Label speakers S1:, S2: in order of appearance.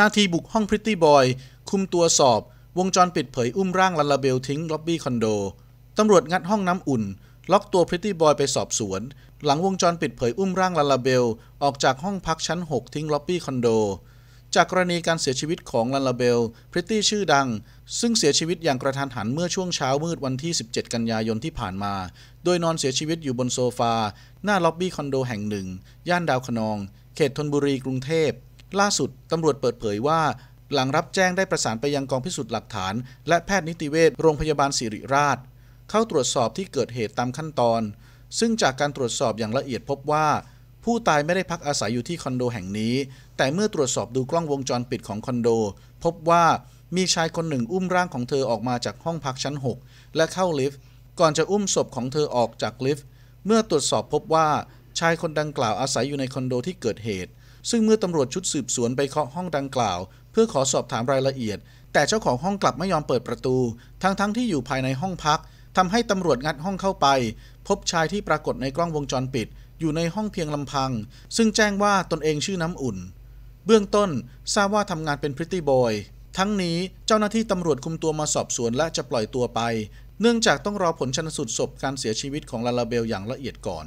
S1: นาทีบุกห้องพริตตี้บอย คุมตัวสอบ วงจรปิดเผยอุ้มร่างลาลาเบลทิ้งล็อบบี้คอนโดตำรวจงัดห้องน้ำอุ่น ล็อกตัวพริตตี้บอยไปสอบสวน หลังวงจรปิดเผยอุ้มร่างลาลาเบล ออกจากห้องพักชั้น 6 ทิ้งล็อบบี้คอนโดจากกรณีการเสียชีวิตของลาลาเบลพริตตี้ชื่อดัง ซึ่งเสียชีวิตอย่างกระทันหันเมื่อช่วงเช้ามืดวันที่ 17 กันยายนที่ผ่านมา โดยนอนเสียชีวิตอยู่บนโซฟา หน้าล็อบบี้คอนโดแห่งหนึ่งย่านดาวะนอง เขตธนบุรีกรุงเทพล่าสุดตำรวจเปิดเผยว่าหลังรับแจ้งได้ประสานไปยังกองพิสูจน์หลักฐานและแพทย์นิติเวชโรงพยาบาลศิริราช เข้าตรวจสอบที่เกิดเหตุตามขั้นตอน ซึ่งจากการตรวจสอบอย่างละเอียดพบว่า ผู้ตายไม่ได้พักอาศัยอยู่ที่คอนโดแห่งนี้ แต่เมื่อตรวจสอบดูกล้องวงจรปิดของคอนโดพบว่ามีชายคนหนึ่งอุ้มร่างของเธอออกมาจากห้องพักชั้น 6 และเข้าลิฟต์ก่อนจะอุ้มศพของเธอออกจากลิฟต์เมื่อตรวจสอบพบว่าชายคนดังกล่าวอาศัยอยู่ในคอนโดที่เกิดเหตุซึ่งเมื่อตำรวจชุดสืบสวนไปเคาะห้องดังกล่าว เพื่อขอสอบถามรายละเอียด แต่เจ้าของห้องกลับไม่ยอมเปิดประตู ทั้งๆทที่อยู่ภายในห้องพักทำให้ตำรวจงัดห้องเข้าไป พบชายที่ปรากฏในกล้องวงจรปิด อยู่ในห้องเพียงลำพัง ซึ่งแจ้งว่าตนเองชื่อน้ำอุ่น เบื้องต้นทราบว่าทำงานเป็นพริตตี้บอยทั้งนี้เจ้าหน้าที่ตำรวจคุมตัวมาสอบสวนและจะปล่อยตัวไป เนื่องจากต้องรอผลชันสูตรศพการเสียชีวิตของลาลาเบลอย่างละเอียดก่อน